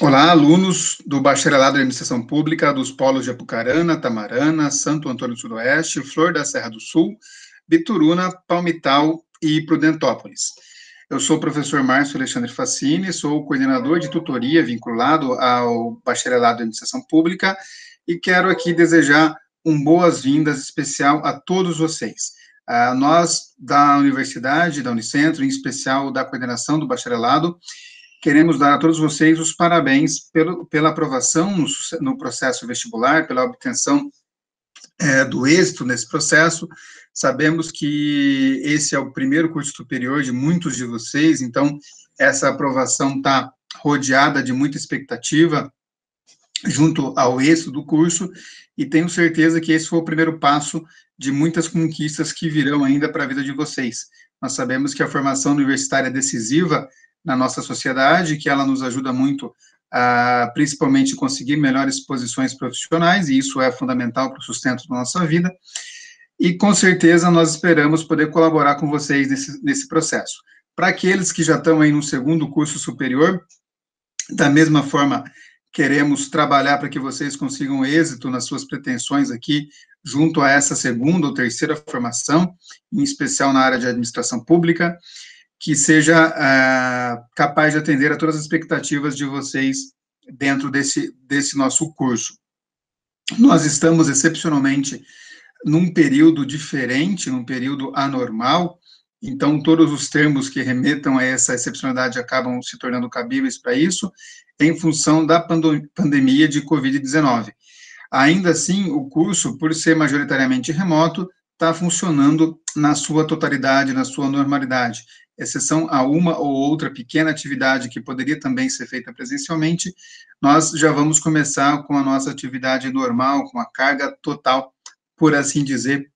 Olá, alunos do Bacharelado em Administração Pública dos polos de Apucarana, Tamarana, Santo Antônio do Sudoeste, Flor da Serra do Sul, Bituruna, Palmital e Prudentópolis. Eu sou o professor Márcio Alexandre Facini, sou coordenador de tutoria vinculado ao Bacharelado em Administração Pública e quero aqui desejar um boas-vindas especial a todos vocês. Ah, nós, da Universidade, da Unicentro, em especial da coordenação do Bacharelado, Queremos dar a todos vocês os parabéns pelo, pela aprovação no, no processo vestibular, pela obtenção é, do êxito nesse processo. Sabemos que esse é o primeiro curso superior de muitos de vocês, então essa aprovação está rodeada de muita expectativa junto ao êxito do curso e tenho certeza que esse foi o primeiro passo de muitas conquistas que virão ainda para a vida de vocês. Nós sabemos que a formação universitária é decisiva na nossa sociedade, que ela nos ajuda muito a, principalmente, conseguir melhores posições profissionais, e isso é fundamental para o sustento da nossa vida. E, com certeza, nós esperamos poder colaborar com vocês nesse, nesse processo. Para aqueles que já estão aí no segundo curso superior, da mesma forma, queremos trabalhar para que vocês consigam êxito nas suas pretensões aqui, junto a essa segunda ou terceira formação, em especial na área de administração pública que seja ah, capaz de atender a todas as expectativas de vocês dentro desse, desse nosso curso. Nós estamos excepcionalmente num período diferente, num período anormal, então todos os termos que remetam a essa excepcionalidade acabam se tornando cabíveis para isso, em função da pandemia de Covid-19. Ainda assim, o curso, por ser majoritariamente remoto, está funcionando na sua totalidade, na sua normalidade exceção a uma ou outra pequena atividade que poderia também ser feita presencialmente, nós já vamos começar com a nossa atividade normal, com a carga total, por assim dizer,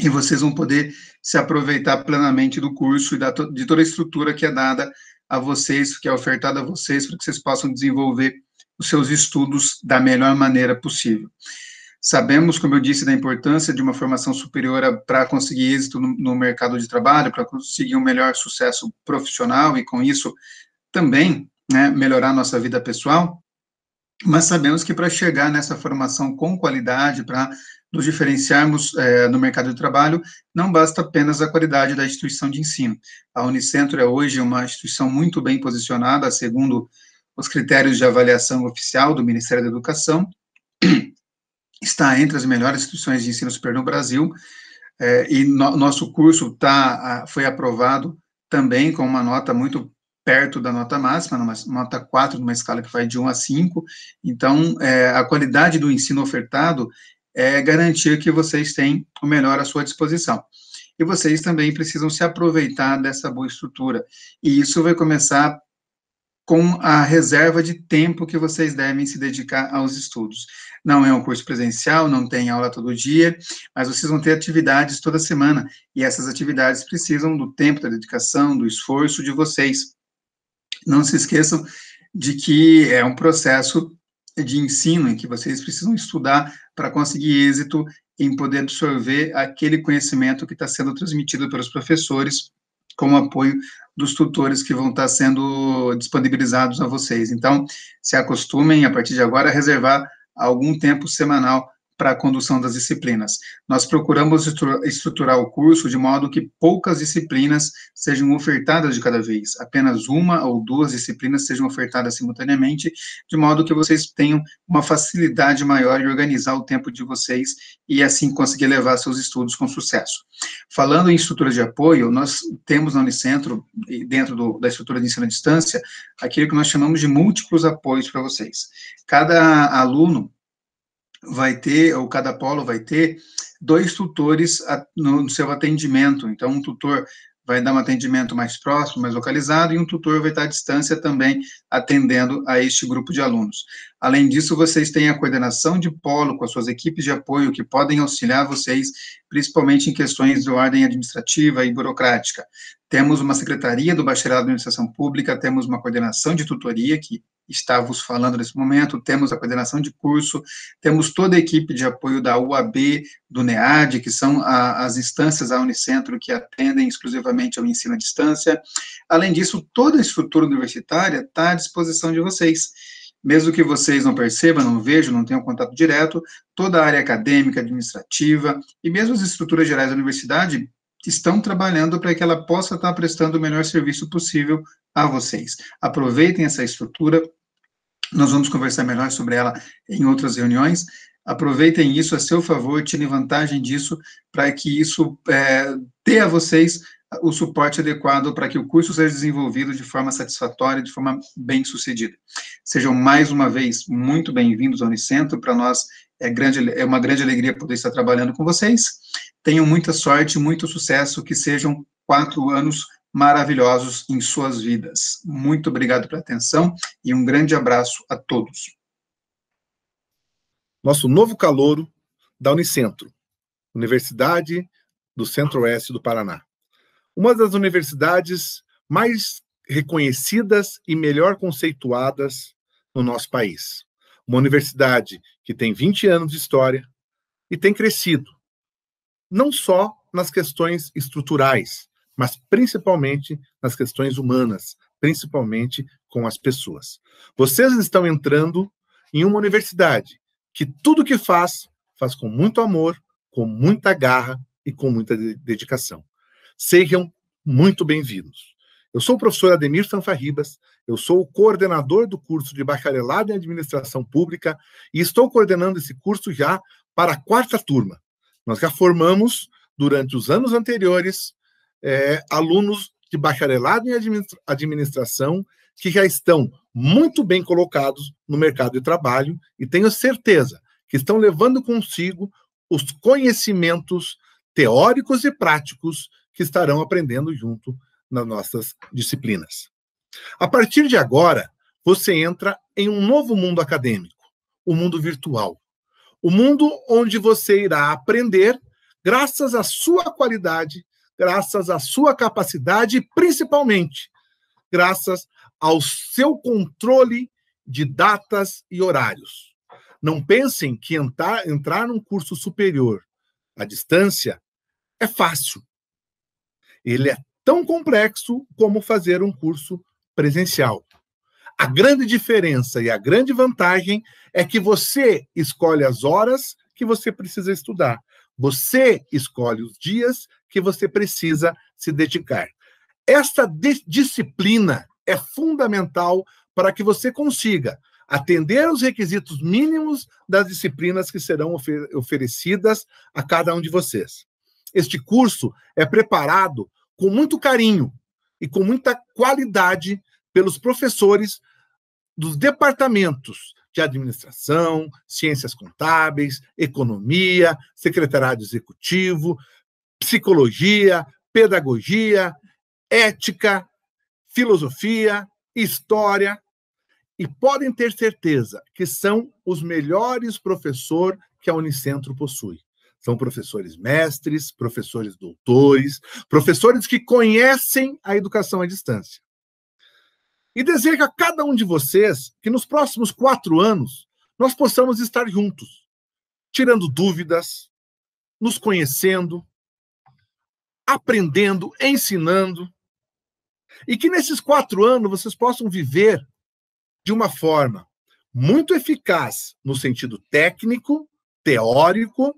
e vocês vão poder se aproveitar plenamente do curso e da, de toda a estrutura que é dada a vocês, que é ofertada a vocês, para que vocês possam desenvolver os seus estudos da melhor maneira possível. Sabemos, como eu disse, da importância de uma formação superior para conseguir êxito no, no mercado de trabalho, para conseguir um melhor sucesso profissional e, com isso, também né, melhorar nossa vida pessoal. Mas sabemos que para chegar nessa formação com qualidade, para nos diferenciarmos é, no mercado de trabalho, não basta apenas a qualidade da instituição de ensino. A Unicentro é hoje uma instituição muito bem posicionada, segundo os critérios de avaliação oficial do Ministério da Educação, está entre as melhores instituições de ensino superior no Brasil, é, e no, nosso curso tá, foi aprovado também com uma nota muito perto da nota máxima, numa, nota 4, numa escala que vai de 1 a 5. Então, é, a qualidade do ensino ofertado é garantir que vocês têm o melhor à sua disposição. E vocês também precisam se aproveitar dessa boa estrutura. E isso vai começar com a reserva de tempo que vocês devem se dedicar aos estudos. Não é um curso presencial, não tem aula todo dia, mas vocês vão ter atividades toda semana, e essas atividades precisam do tempo, da dedicação, do esforço de vocês. Não se esqueçam de que é um processo de ensino em que vocês precisam estudar para conseguir êxito em poder absorver aquele conhecimento que está sendo transmitido pelos professores com o apoio dos tutores que vão estar sendo disponibilizados a vocês. Então, se acostumem, a partir de agora, a reservar algum tempo semanal para a condução das disciplinas. Nós procuramos estruturar o curso de modo que poucas disciplinas sejam ofertadas de cada vez, apenas uma ou duas disciplinas sejam ofertadas simultaneamente, de modo que vocês tenham uma facilidade maior em organizar o tempo de vocês e assim conseguir levar seus estudos com sucesso. Falando em estrutura de apoio, nós temos na Unicentro, dentro do, da estrutura de ensino à distância, aquilo que nós chamamos de múltiplos apoios para vocês. Cada aluno vai ter, ou cada polo vai ter, dois tutores no seu atendimento. Então, um tutor vai dar um atendimento mais próximo, mais localizado, e um tutor vai estar à distância também atendendo a este grupo de alunos. Além disso, vocês têm a coordenação de polo com as suas equipes de apoio que podem auxiliar vocês, principalmente em questões de ordem administrativa e burocrática. Temos uma secretaria do bacharelado em administração pública, temos uma coordenação de tutoria que está vos falando nesse momento, temos a coordenação de curso, temos toda a equipe de apoio da UAB, do NEAD, que são a, as instâncias da Unicentro que atendem exclusivamente ao ensino à distância. Além disso, toda a estrutura universitária está à disposição de vocês. Mesmo que vocês não percebam, não vejam, não tenham contato direto, toda a área acadêmica, administrativa e mesmo as estruturas gerais da universidade estão trabalhando para que ela possa estar prestando o melhor serviço possível a vocês. Aproveitem essa estrutura, nós vamos conversar melhor sobre ela em outras reuniões. Aproveitem isso a seu favor, tirem vantagem disso, para que isso é, dê a vocês o suporte adequado para que o curso seja desenvolvido de forma satisfatória, de forma bem-sucedida. Sejam mais uma vez muito bem-vindos ao Unicentro, para nós é, grande, é uma grande alegria poder estar trabalhando com vocês. Tenham muita sorte, muito sucesso, que sejam quatro anos maravilhosos em suas vidas. Muito obrigado pela atenção e um grande abraço a todos. Nosso novo calouro da Unicentro, Universidade do Centro-Oeste do Paraná uma das universidades mais reconhecidas e melhor conceituadas no nosso país. Uma universidade que tem 20 anos de história e tem crescido, não só nas questões estruturais, mas principalmente nas questões humanas, principalmente com as pessoas. Vocês estão entrando em uma universidade que tudo que faz, faz com muito amor, com muita garra e com muita dedicação. Sejam muito bem-vindos. Eu sou o professor Ademir Sanfarribas, eu sou o coordenador do curso de Bacharelado em Administração Pública e estou coordenando esse curso já para a quarta turma. Nós já formamos, durante os anos anteriores, é, alunos de Bacharelado em administra Administração que já estão muito bem colocados no mercado de trabalho e tenho certeza que estão levando consigo os conhecimentos teóricos e práticos que estarão aprendendo junto nas nossas disciplinas. A partir de agora, você entra em um novo mundo acadêmico, o um mundo virtual. O um mundo onde você irá aprender graças à sua qualidade, graças à sua capacidade e, principalmente, graças ao seu controle de datas e horários. Não pensem que entrar, entrar num curso superior à distância é fácil. Ele é tão complexo como fazer um curso presencial. A grande diferença e a grande vantagem é que você escolhe as horas que você precisa estudar. Você escolhe os dias que você precisa se dedicar. Esta disciplina é fundamental para que você consiga atender aos requisitos mínimos das disciplinas que serão ofer oferecidas a cada um de vocês. Este curso é preparado com muito carinho e com muita qualidade pelos professores dos departamentos de administração, ciências contábeis, economia, secretariado executivo, psicologia, pedagogia, ética, filosofia, história. E podem ter certeza que são os melhores professores que a Unicentro possui. São professores mestres, professores doutores, professores que conhecem a educação à distância. E desejo a cada um de vocês que nos próximos quatro anos nós possamos estar juntos, tirando dúvidas, nos conhecendo, aprendendo, ensinando, e que nesses quatro anos vocês possam viver de uma forma muito eficaz no sentido técnico, teórico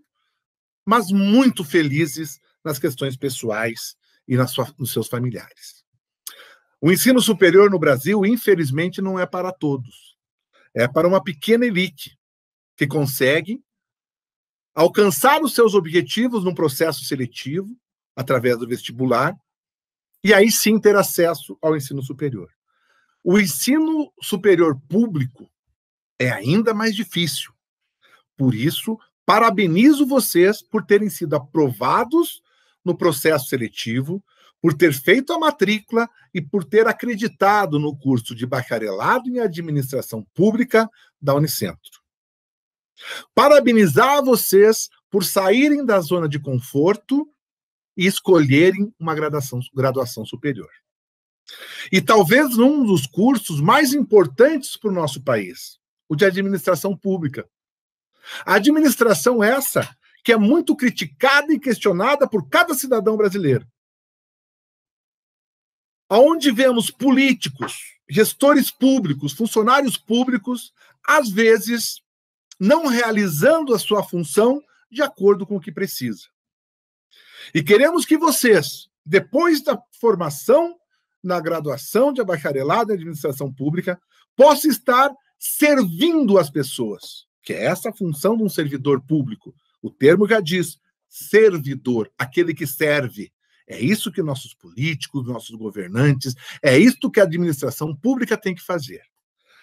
mas muito felizes nas questões pessoais e sua, nos seus familiares. O ensino superior no Brasil, infelizmente, não é para todos. É para uma pequena elite que consegue alcançar os seus objetivos num processo seletivo, através do vestibular, e aí sim ter acesso ao ensino superior. O ensino superior público é ainda mais difícil. Por isso, Parabenizo vocês por terem sido aprovados no processo seletivo, por ter feito a matrícula e por ter acreditado no curso de bacharelado em administração pública da Unicentro. Parabenizar vocês por saírem da zona de conforto e escolherem uma graduação, graduação superior. E talvez um dos cursos mais importantes para o nosso país, o de administração pública, a administração é essa que é muito criticada e questionada por cada cidadão brasileiro. Aonde vemos políticos, gestores públicos, funcionários públicos, às vezes não realizando a sua função de acordo com o que precisa. E queremos que vocês, depois da formação na graduação de bacharelado em administração pública, possam estar servindo as pessoas, que é essa função de um servidor público. O termo já diz servidor, aquele que serve. É isso que nossos políticos, nossos governantes, é isto que a administração pública tem que fazer.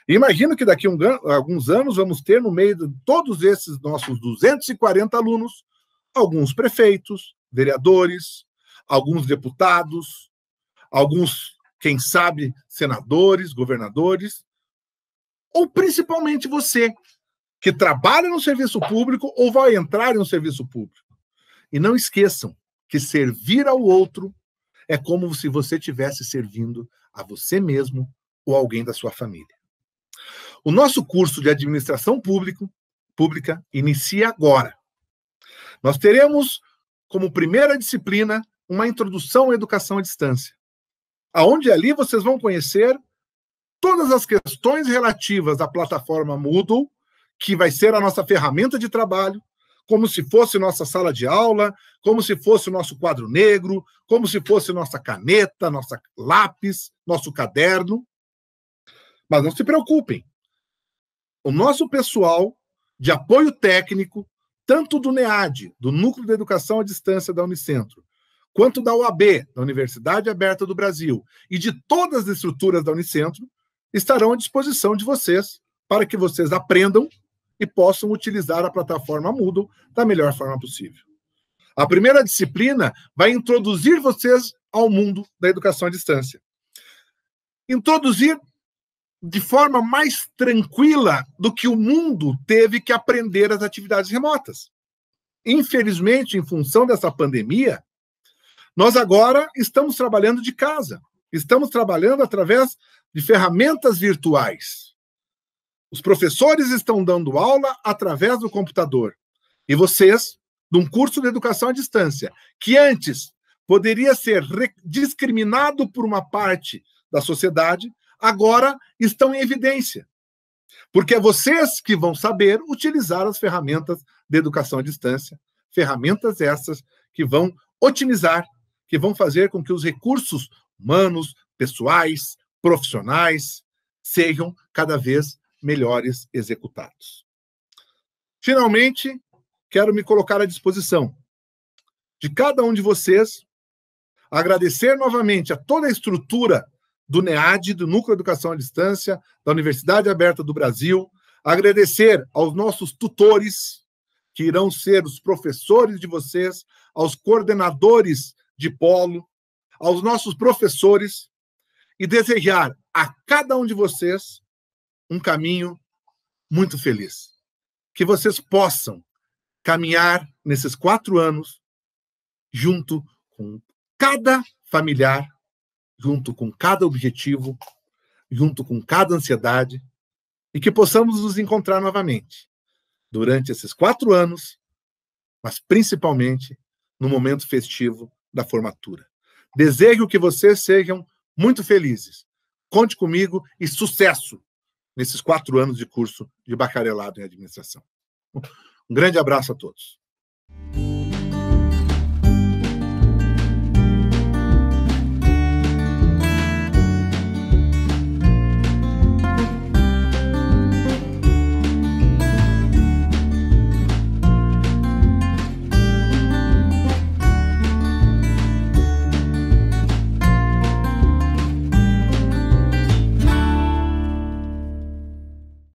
imagino que daqui a alguns anos vamos ter, no meio de todos esses nossos 240 alunos, alguns prefeitos, vereadores, alguns deputados, alguns, quem sabe, senadores, governadores, ou principalmente você, que trabalha no serviço público ou vai entrar em um serviço público. E não esqueçam que servir ao outro é como se você estivesse servindo a você mesmo ou alguém da sua família. O nosso curso de administração público, pública inicia agora. Nós teremos como primeira disciplina uma introdução à educação à distância, aonde ali vocês vão conhecer todas as questões relativas à plataforma Moodle que vai ser a nossa ferramenta de trabalho, como se fosse nossa sala de aula, como se fosse o nosso quadro negro, como se fosse nossa caneta, nosso lápis, nosso caderno. Mas não se preocupem. O nosso pessoal de apoio técnico, tanto do NEAD, do Núcleo de Educação à Distância da Unicentro, quanto da UAB, da Universidade Aberta do Brasil, e de todas as estruturas da Unicentro, estarão à disposição de vocês para que vocês aprendam e possam utilizar a plataforma Moodle da melhor forma possível. A primeira disciplina vai introduzir vocês ao mundo da educação à distância. Introduzir de forma mais tranquila do que o mundo teve que aprender as atividades remotas. Infelizmente, em função dessa pandemia, nós agora estamos trabalhando de casa, estamos trabalhando através de ferramentas virtuais. Os professores estão dando aula através do computador. E vocês, num curso de educação à distância, que antes poderia ser discriminado por uma parte da sociedade, agora estão em evidência. Porque é vocês que vão saber utilizar as ferramentas de educação à distância, ferramentas essas que vão otimizar, que vão fazer com que os recursos humanos, pessoais, profissionais sejam cada vez melhores executados. Finalmente, quero me colocar à disposição de cada um de vocês, agradecer novamente a toda a estrutura do NEAD, do Núcleo Educação à Distância, da Universidade Aberta do Brasil, agradecer aos nossos tutores, que irão ser os professores de vocês, aos coordenadores de polo, aos nossos professores, e desejar a cada um de vocês um caminho muito feliz. Que vocês possam caminhar nesses quatro anos junto com cada familiar, junto com cada objetivo, junto com cada ansiedade, e que possamos nos encontrar novamente durante esses quatro anos, mas principalmente no momento festivo da formatura. Desejo que vocês sejam muito felizes. Conte comigo e sucesso! nesses quatro anos de curso de bacharelado em administração. Um grande abraço a todos.